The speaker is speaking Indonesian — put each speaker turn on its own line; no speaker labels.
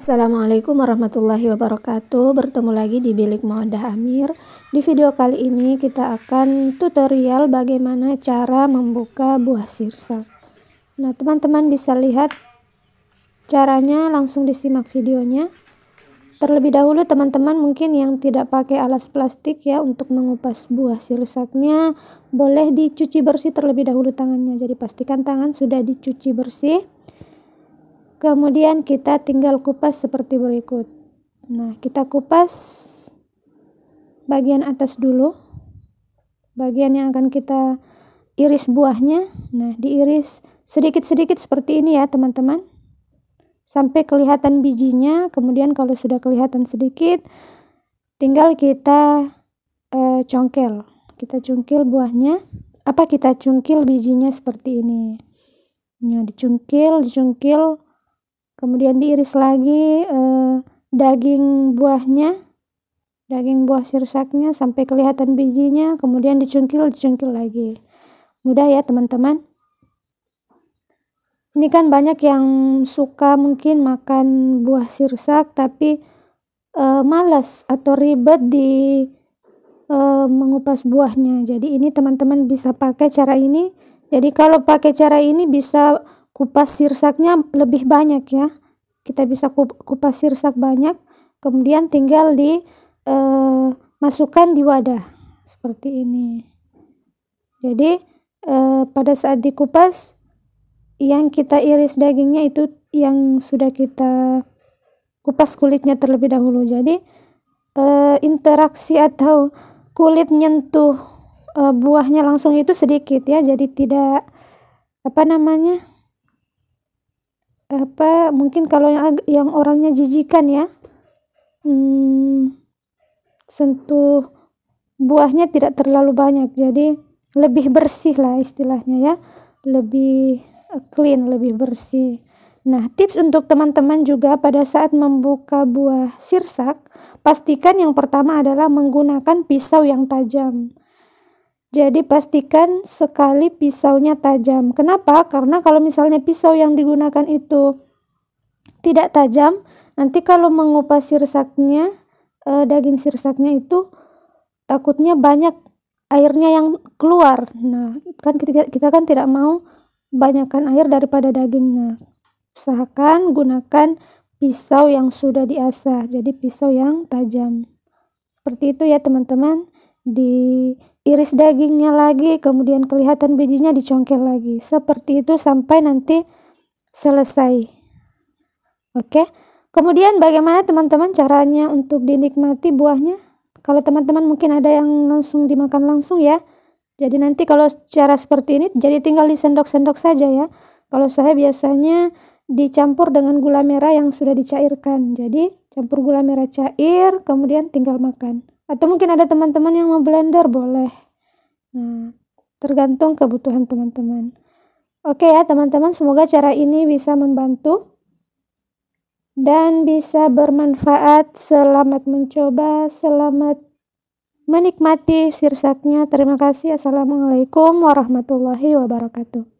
Assalamualaikum warahmatullahi wabarakatuh Bertemu lagi di Bilik Mawadah Amir Di video kali ini kita akan tutorial bagaimana cara membuka buah sirsak Nah teman-teman bisa lihat caranya langsung disimak videonya Terlebih dahulu teman-teman mungkin yang tidak pakai alas plastik ya untuk mengupas buah sirsaknya boleh dicuci bersih terlebih dahulu tangannya jadi pastikan tangan sudah dicuci bersih Kemudian kita tinggal kupas seperti berikut. Nah, kita kupas bagian atas dulu. Bagian yang akan kita iris buahnya. Nah, diiris sedikit-sedikit seperti ini ya, teman-teman. Sampai kelihatan bijinya, kemudian kalau sudah kelihatan sedikit tinggal kita e, congkel. Kita cungkil buahnya apa kita cungkil bijinya seperti ini. Nah, dicungkil, dicungkil kemudian diiris lagi eh, daging buahnya daging buah sirsaknya sampai kelihatan bijinya kemudian dicungkil dicungkil lagi mudah ya teman-teman ini kan banyak yang suka mungkin makan buah sirsak tapi e, eh, malas atau ribet di e, mengupas buahnya jadi ini teman-teman bisa pakai cara ini jadi kalau pakai cara ini bisa kupas sirsaknya lebih banyak ya kita bisa kupas sirsak banyak kemudian tinggal di e, masukkan di wadah seperti ini jadi e, pada saat dikupas yang kita iris dagingnya itu yang sudah kita kupas kulitnya terlebih dahulu jadi e, interaksi atau kulit nyentuh e, buahnya langsung itu sedikit ya jadi tidak apa namanya apa mungkin kalau yang yang orangnya jijikan ya hmm, sentuh buahnya tidak terlalu banyak jadi lebih bersih lah istilahnya ya lebih eh, clean lebih bersih nah tips untuk teman-teman juga pada saat membuka buah sirsak pastikan yang pertama adalah menggunakan pisau yang tajam jadi pastikan sekali pisaunya tajam. Kenapa? Karena kalau misalnya pisau yang digunakan itu tidak tajam, nanti kalau mengupas sirsaknya, e, daging sirsaknya itu takutnya banyak airnya yang keluar. Nah, kan kita, kita kan tidak mau banyakkan air daripada dagingnya. Usahakan gunakan pisau yang sudah diasah, jadi pisau yang tajam. Seperti itu ya teman-teman diiris dagingnya lagi, kemudian kelihatan bijinya dicongkel lagi. Seperti itu sampai nanti selesai. Oke. Kemudian bagaimana teman-teman caranya untuk dinikmati buahnya? Kalau teman-teman mungkin ada yang langsung dimakan langsung ya. Jadi nanti kalau cara seperti ini jadi tinggal disendok-sendok saja ya. Kalau saya biasanya dicampur dengan gula merah yang sudah dicairkan. Jadi campur gula merah cair kemudian tinggal makan atau mungkin ada teman-teman yang mau blender boleh nah tergantung kebutuhan teman-teman oke ya teman-teman semoga cara ini bisa membantu dan bisa bermanfaat selamat mencoba selamat menikmati sirsaknya terima kasih assalamualaikum warahmatullahi wabarakatuh